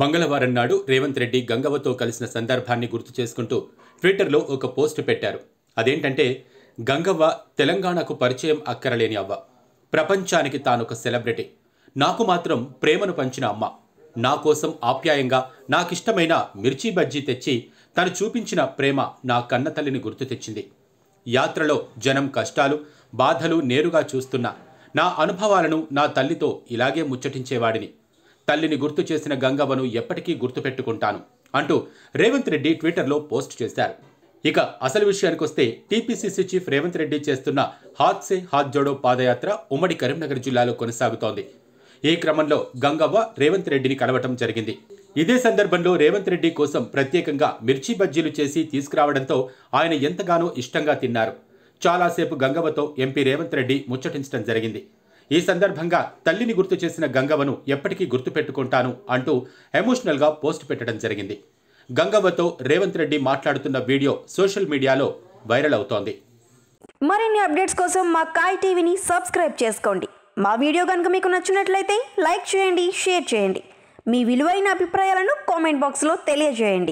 మంగళవారం నాడు రేవంత్ రెడ్డి గంగవ్వతో కలిసిన సందర్భాన్ని గుర్తు చేసుకుంటూ ట్విట్టర్లో ఒక పోస్ట్ పెట్టారు అదేంటంటే గంగవ్వ తెలంగాణకు పరిచయం అక్కరలేని అవ్వ ప్రపంచానికి తానొక సెలబ్రిటీ నాకు మాత్రం ప్రేమను పంచిన అమ్మ నా కోసం ఆప్యాయంగా నాకిష్టమైన మిర్చి బజ్జీ తెచ్చి తను చూపించిన ప్రేమ నా కన్నతల్లిని గుర్తు తెచ్చింది యాత్రలో జనం కష్టాలు బాధలు నేరుగా చూస్తున్న నా అనుభవాలను నా తల్లితో ఇలాగే ముచ్చటించేవాడిని తల్లిని గుర్తు చేసిన గంగవ్వను ఎప్పటికీ గుర్తుపెట్టుకుంటాను అంటూ రేవంత్ రెడ్డి ట్విట్టర్లో పోస్ట్ చేశారు ఇక అసలు విషయానికొస్తే టీపీసీసీ చీఫ్ రేవంత్ రెడ్డి చేస్తున్న హాత్ సే హాత్ జోడో పాదయాత్ర ఉమ్మడి కరీంనగర్ జిల్లాలో కొనసాగుతోంది ఈ క్రమంలో గంగవ్వ రేవంత్ రెడ్డిని కలవటం జరిగింది ఇదే సందర్భంలో రేవంత్ రెడ్డి కోసం ప్రత్యేకంగా మిర్చి బజ్జీలు చేసి తీసుకురావడంతో ఆయన ఎంతగానో ఇష్టంగా తిన్నారు చాలాసేపు గంగవ్వతో ఎంపీ రేవంత్ రెడ్డి ముచ్చటించడం జరిగింది ఈ సందర్భంగా తల్లిని గుర్తు చేసిన గంగవ్వను ఎప్పటికీ గుర్తుపెట్టుకుంటాను అంటూ ఎమోషనల్గా పోస్ట్ పెట్టడం జరిగింది గంగవ్వతో రేవంత్ రెడ్డి మాట్లాడుతున్న వీడియో సోషల్ మీడియాలో వైరల్ అవుతోంది మరిన్ని అప్డేట్స్ కోసం మా కాయ్ టీవీని సబ్స్క్రైబ్ చేసుకోండి మా వీడియో కనుక మీకు నచ్చినట్లయితే లైక్ చేయండి షేర్ చేయండి మీ విలువైన అభిప్రాయాలను కామెంట్ బాక్స్లో తెలియజేయండి